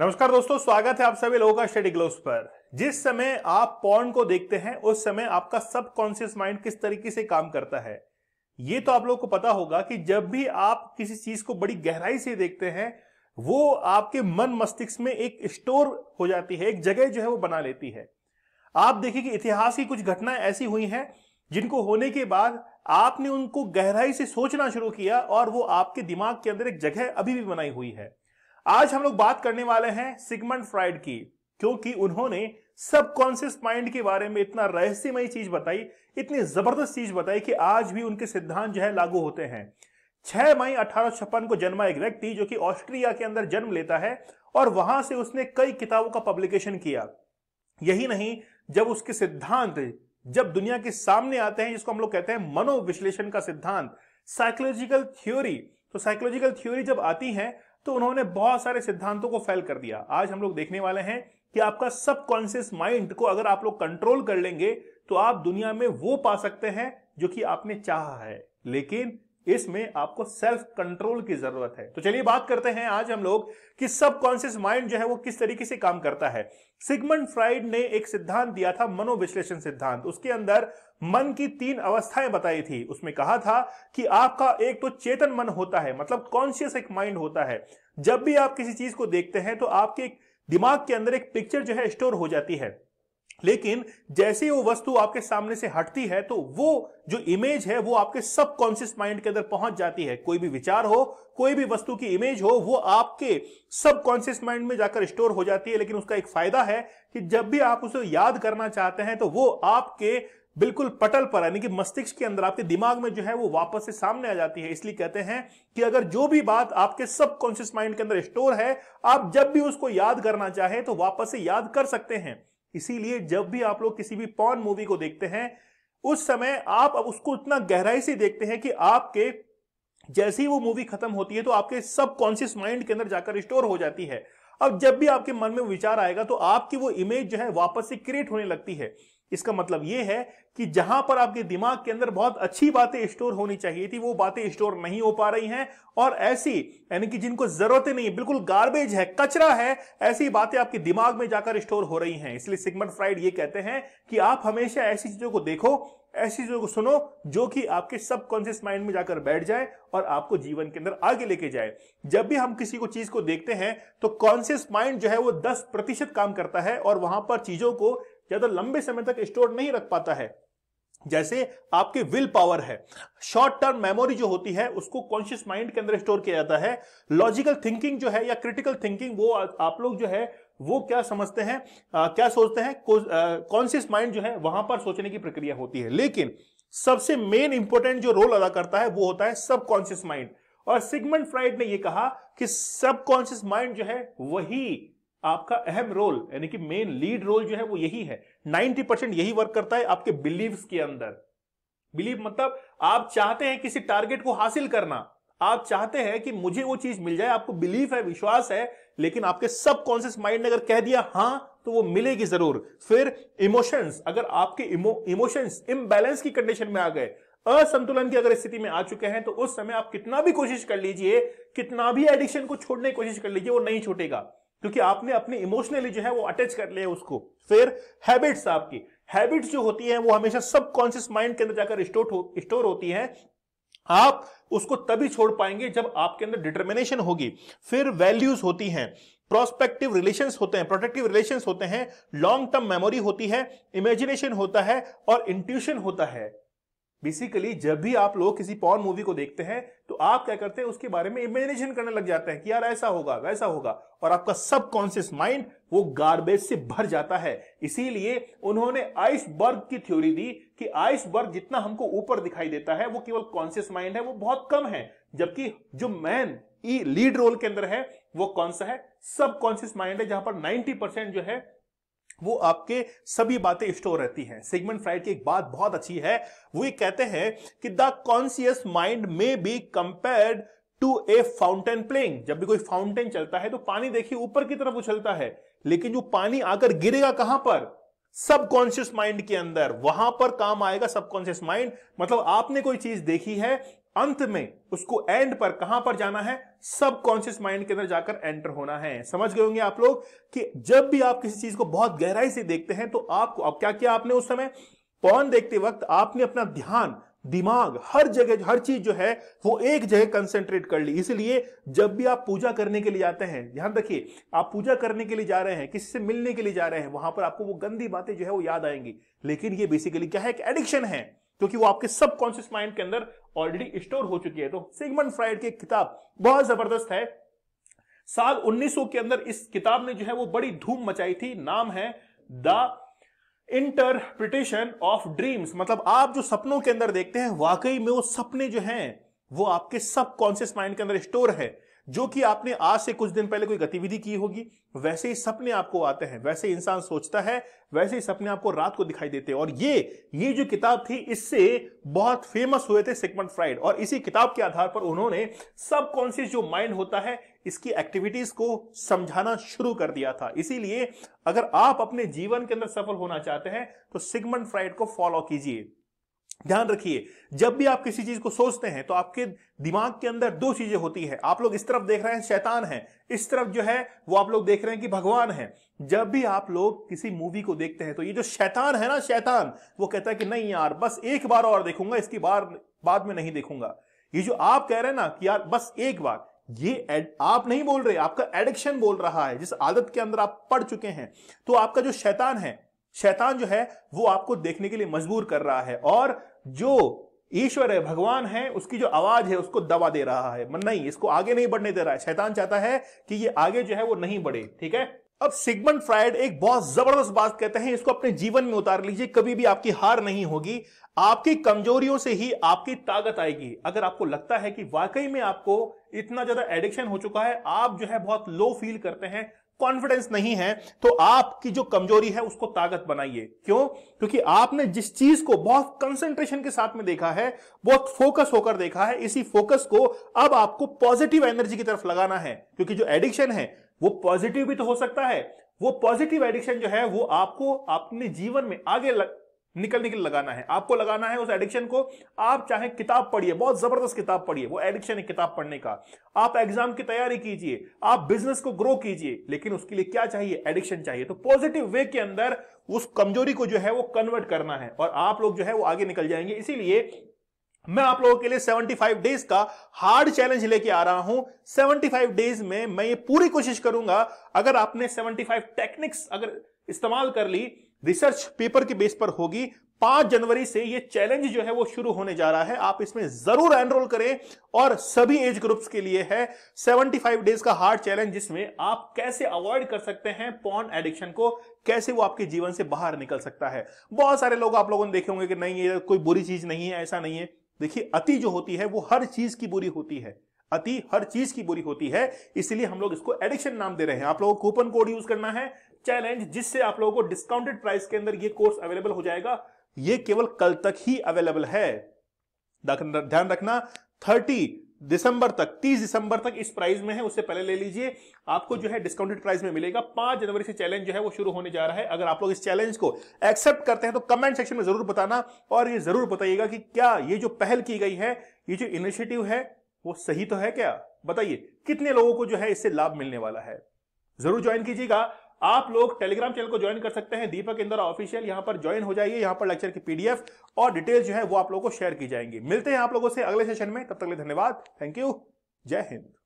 नमस्कार दोस्तों स्वागत है आप सभी लोगों का स्टडी ग्लोव पर जिस समय आप पॉन को देखते हैं उस समय आपका सबकॉन्सियस माइंड किस तरीके से काम करता है ये तो आप लोग को पता होगा कि जब भी आप किसी चीज को बड़ी गहराई से देखते हैं वो आपके मन मस्तिष्क में एक स्टोर हो जाती है एक जगह जो है वो बना लेती है आप देखिए कि इतिहास की कुछ घटनाएं ऐसी हुई हैं जिनको होने के बाद आपने उनको गहराई से सोचना शुरू किया और वो आपके दिमाग के अंदर एक जगह अभी भी बनाई हुई है आज हम लोग बात करने वाले हैं सिगमंड फ्राइड की क्योंकि उन्होंने सबकॉन्शियस माइंड के बारे में इतना रहस्यमय चीज बताई इतनी जबरदस्त चीज बताई कि आज भी उनके सिद्धांत जो है लागू होते हैं 6 मई अठारह को जन्मा एक व्यक्ति जो कि ऑस्ट्रिया के अंदर जन्म लेता है और वहां से उसने कई किताबों का पब्लिकेशन किया यही नहीं जब उसके सिद्धांत जब दुनिया के सामने आते हैं जिसको हम लोग कहते हैं मनोविश्लेषण का सिद्धांत साइकोलॉजिकल थ्योरी तो साइकोलॉजिकल थ्योरी जब आती है तो उन्होंने बहुत सारे सिद्धांतों को फैल कर दिया आज हम लोग देखने वाले हैं कि आपका सबकॉन्शियस माइंड को अगर आप लोग कंट्रोल कर लेंगे तो आप दुनिया में वो पा सकते हैं जो कि आपने चाहा है लेकिन इसमें आपको सेल्फ कंट्रोल की जरूरत है तो चलिए बात करते हैं आज हम लोग कि सबकॉन्शियस माइंड जो है वो किस तरीके से काम करता है सिगमंड फ्राइड ने एक सिद्धांत दिया था मनोविश्लेषण सिद्धांत उसके अंदर मन की तीन अवस्थाएं बताई थी उसमें कहा था कि आपका एक तो चेतन मन होता है मतलब कॉन्शियस एक माइंड होता है जब भी आप किसी चीज को देखते हैं तो आपके दिमाग के अंदर एक पिक्चर जो है स्टोर हो जाती है लेकिन जैसे ही वो वस्तु आपके सामने से हटती है तो वो जो इमेज है वो आपके सबकॉन्शियस माइंड के अंदर पहुंच जाती है कोई भी विचार हो कोई भी वस्तु की इमेज हो वो आपके सबकॉन्शियस माइंड में जाकर स्टोर हो जाती है लेकिन उसका एक फायदा है कि जब भी आप उसे याद करना चाहते हैं तो वो आपके बिल्कुल पटल पर यानी कि मस्तिष्क के अंदर आपके दिमाग में जो है वो वापस से सामने आ जाती है इसलिए कहते हैं कि अगर जो भी बात आपके सबकॉन्शियस माइंड के अंदर स्टोर है आप जब भी उसको याद करना चाहे तो वापस से याद कर सकते हैं इसीलिए जब भी आप लोग किसी भी पॉन मूवी को देखते हैं उस समय आप अब उसको इतना गहराई से देखते हैं कि आपके जैसे ही वो मूवी खत्म होती है तो आपके सब कॉन्शियस माइंड के अंदर जाकर स्टोर हो जाती है अब जब भी आपके मन में विचार आएगा तो आपकी वो इमेज जो है वापस से क्रिएट होने लगती है इसका मतलब यह है कि जहां पर आपके दिमाग के अंदर बहुत अच्छी बातें स्टोर होनी चाहिए थी वो बातें स्टोर नहीं हो पा रही हैं और ऐसी यानी कि जिनको जरूरत ही नहीं बिल्कुल गार्बेज है कचरा है ऐसी बातें आपके दिमाग में जाकर स्टोर हो रही हैं इसलिए सिगमंड फ्राइड ये कहते हैं कि आप हमेशा ऐसी चीजों को देखो ऐसी चीजों को सुनो जो कि आपके सबकॉन्शियस माइंड में जाकर बैठ जाए और आपको जीवन के अंदर आगे लेके जाए जब भी हम किसी को चीज को देखते हैं तो कॉन्शियस माइंड जो है वो दस प्रतिशत काम करता है और वहां पर चीजों को ज्यादा लंबे समय तक स्टोर नहीं रख पाता है जैसे आपके विल पावर है शॉर्ट टर्म मेमोरी जो होती है उसको कॉन्शियस माइंड के अंदर स्टोर किया जाता है लॉजिकल थिंकिंग जो है या क्रिटिकल थिंकिंग वो आप लोग जो है वो क्या समझते हैं आ, क्या सोचते हैं कॉन्सियस माइंड जो है वहां पर सोचने की प्रक्रिया होती है लेकिन सबसे मेन इंपॉर्टेंट जो रोल अदा करता है वो होता है कॉन्शियस माइंड और सिगमंड फ्राइड ने यह कहा कि सबकॉन्शियस माइंड जो है वही आपका अहम रोल यानी कि मेन लीड रोल जो है वो यही है 90 परसेंट यही वर्क करता है आपके बिलीव्स के अंदर बिलीव मतलब आप चाहते हैं किसी टारगेट को हासिल करना आप चाहते हैं कि मुझे वो चीज मिल जाए आपको बिलीव है विश्वास है लेकिन आपके सबकॉन्सियस माइंड ने अगर कह दिया हां तो वो मिलेगी जरूर फिर इमोशंस अगर आपके इमोशंस इम्बैलेंस की कंडीशन में आ गए असंतुलन की अगर स्थिति में आ चुके हैं तो उस समय आप कितना भी कोशिश कर लीजिए कितना भी एडिक्शन को छोड़ने की कोशिश कर लीजिए वो नहीं छूटेगा क्योंकि आपने अपने इमोशनली जो है वो अटैच कर लिया उसको फिर हैबिट्स आपकी हैबिट्स जो होती है वो हमेशा सबकॉन्शियस माइंड के अंदर जाकर स्टोर हो स्टोर होती है आप उसको तभी छोड़ पाएंगे जब आपके अंदर डिटर्मिनेशन होगी फिर वैल्यूज होती हैं प्रोस्पेक्टिव रिलेशंस होते हैं प्रोटेक्टिव रिलेशंस होते हैं लॉन्ग टर्म मेमोरी होती है इमेजिनेशन होता है और इंट्यूशन होता है बेसिकली जब भी आप लोग किसी पॉन मूवी को देखते हैं तो आप क्या करते हैं उसके बारे में इमेजिनेशन करने लग जाते हैं कि यार ऐसा होगा वैसा होगा और आपका सबकॉन्सियस माइंड वो गार्बेज से भर जाता है इसीलिए उन्होंने आइसबर्ग की थ्योरी दी कि आइसबर्ग जितना हमको ऊपर दिखाई देता है वो केवल कॉन्शियस माइंड है वो बहुत कम है जबकि जो मैन लीड रोल के अंदर है वो कौन सा है सबकॉन्शियस माइंड है जहां पर 90% जो है वो आपके सभी बातें स्टोर रहती हैं सिगमेंट फ्राइड की एक बात बहुत अच्छी है वो ये कहते हैं कि the conscious mind may be compared to a fountain playing जब भी कोई फाउंटेन चलता है तो पानी देखिए ऊपर की तरफ उछलता है लेकिन जो पानी आकर गिरेगा कहां पर सबकॉन्शियस माइंड के अंदर वहां पर काम आएगा सबकॉन्शियस माइंड मतलब आपने कोई चीज देखी है अंत में उसको एंड पर कहां पर जाना है सब कॉन्शियस माइंड के अंदर जाकर एंटर होना है समझ गए होंगे आप लोग कि जब भी आप किसी चीज को बहुत गहराई से देखते हैं तो आपको अब क्या किया आपने उस समय पौन देखते वक्त आपने अपना ध्यान दिमाग हर जगह हर चीज जो है वो एक जगह कंसेंट्रेट कर ली इसलिए जब भी आप पूजा करने के लिए जाते हैं ध्यान रखिए आप पूजा करने के लिए जा रहे हैं किसी से मिलने के लिए जा रहे हैं वहां पर आपको वो गंदी बातें जो है वो याद आएंगी लेकिन ये बेसिकली क्या है एडिक्शन है क्योंकि वो आपके सबकॉन्शियस माइंड के अंदर ऑलरेडी स्टोर हो चुकी है तो सिगमंड फ्राइड की किताब बहुत जबरदस्त है साल 1900 के अंदर इस किताब ने जो है वो बड़ी धूम मचाई थी नाम है द इंटरप्रिटेशन ऑफ ड्रीम्स मतलब आप जो सपनों के अंदर देखते हैं वाकई में वो सपने जो हैं वो आपके सब माइंड के अंदर स्टोर है जो कि आपने आज से कुछ दिन पहले कोई गतिविधि की होगी वैसे ही सपने आपको आते हैं वैसे इंसान सोचता है वैसे ही सपने आपको रात को दिखाई देते हैं और ये ये जो किताब थी इससे बहुत फेमस हुए थे सिकमंड फ्राइड और इसी किताब के आधार पर उन्होंने सबकॉन्सियस जो माइंड होता है इसकी एक्टिविटीज को समझाना शुरू कर दिया था इसीलिए अगर आप अपने जीवन के अंदर सफल होना चाहते हैं तो सिगमंड फ्राइड को फॉलो कीजिए ध्यान रखिए जब भी आप किसी चीज को सोचते हैं तो आपके दिमाग के अंदर दो चीजें होती है आप लोग इस तरफ देख रहे हैं शैतान है इस तरफ जो है वो आप लोग देख रहे हैं कि भगवान है जब भी आप लोग किसी मूवी को देखते हैं तो ये जो शैतान है ना शैतान वो कहता है कि नहीं यार बस एक बार और देखूंगा इसकी बार बाद में नहीं देखूंगा ये जो आप कह रहे हैं ना कि यार बस एक बार ये आप नहीं बोल रहे आपका एडिक्शन बोल रहा है जिस आदत के अंदर आप पड़ चुके हैं तो आपका जो शैतान है शैतान जो है वो आपको देखने के लिए मजबूर कर रहा है और जो ईश्वर है भगवान है उसकी जो आवाज है उसको दबा दे रहा है मन नहीं इसको आगे नहीं बढ़ने दे रहा है शैतान चाहता है कि ये आगे जो है वो नहीं बढ़े ठीक है अब सिगमन फ्राइड एक बहुत जबरदस्त बात कहते हैं इसको अपने जीवन में उतार लीजिए कभी भी आपकी हार नहीं होगी आपकी कमजोरियों से ही आपकी ताकत आएगी अगर आपको लगता है कि वाकई में आपको इतना ज्यादा एडिक्शन हो चुका है आप जो है बहुत लो फील करते हैं कॉन्फिडेंस नहीं है तो आपकी जो कमजोरी है उसको ताकत बनाइए क्यों क्योंकि आपने जिस चीज को बहुत कंसंट्रेशन के साथ में देखा है बहुत फोकस होकर देखा है इसी फोकस को अब आपको पॉजिटिव एनर्जी की तरफ लगाना है क्योंकि जो एडिक्शन है वो पॉजिटिव भी तो हो सकता है वो पॉजिटिव एडिक्शन जो है वो आपको अपने जीवन में आगे लग निकल निकल लगाना है आपको लगाना है उस एडिक्शन को आप चाहे किताब पढ़िए बहुत जबरदस्त किताब पढ़िए वो एडिक्शन है किताब पढ़ने का आप एग्जाम की तैयारी कीजिए आप बिजनेस को ग्रो कीजिए लेकिन उसके लिए क्या चाहिए एडिक्शन चाहिए तो पॉजिटिव वे के अंदर उस कमजोरी को जो है वो कन्वर्ट करना है और आप लोग जो है वो आगे निकल जाएंगे इसीलिए मैं आप लोगों के लिए 75 डेज का हार्ड चैलेंज लेके आ रहा हूं 75 डेज में मैं ये पूरी कोशिश करूंगा अगर आपने 75 टेक्निक्स अगर इस्तेमाल कर ली रिसर्च पेपर के बेस पर होगी पांच जनवरी से ये चैलेंज जो है वो शुरू होने जा रहा है आप इसमें जरूर एनरोल करें और सभी एज ग्रुप्स के लिए है 75 डेज का हार्ड चैलेंज जिसमें आप कैसे अवॉइड कर सकते हैं पॉन एडिक्शन को कैसे वो आपके जीवन से बाहर निकल सकता है बहुत सारे लोग आप लोगों ने देखे होंगे कि नहीं ये कोई बुरी चीज नहीं है ऐसा नहीं है देखिए अति जो होती है वो हर चीज की बुरी होती है अति हर चीज की बुरी होती है इसलिए हम लोग इसको एडिक्शन नाम दे रहे हैं आप लोगों को कूपन कोड यूज करना है चैलेंज जिससे आप लोगों को डिस्काउंटेड प्राइस के अंदर ये कोर्स अवेलेबल हो जाएगा ये केवल कल तक ही अवेलेबल है ध्यान रखना 30 दिसंबर तक 30 दिसंबर तक इस प्राइस में है उससे पहले ले लीजिए आपको जो है डिस्काउंटेड प्राइस में मिलेगा 5 जनवरी से चैलेंज जो है वो शुरू होने जा रहा है अगर आप लोग इस चैलेंज को एक्सेप्ट करते हैं तो कमेंट सेक्शन में जरूर बताना और ये जरूर बताइएगा कि क्या ये जो पहल की गई है ये जो इनिशिएटिव है वो सही तो है क्या बताइए कितने लोगों को जो है इससे लाभ मिलने वाला है जरूर ज्वाइन कीजिएगा आप लोग टेलीग्राम चैनल को ज्वाइन कर सकते हैं दीपक इंदौरा ऑफिशियल यहां पर ज्वाइन हो जाइए यहां पर लेक्चर की पीडीएफ और डिटेल्स जो है वो आप लोगों को शेयर की जाएंगी मिलते हैं आप लोगों से अगले सेशन में तब तक लिए धन्यवाद थैंक यू जय हिंद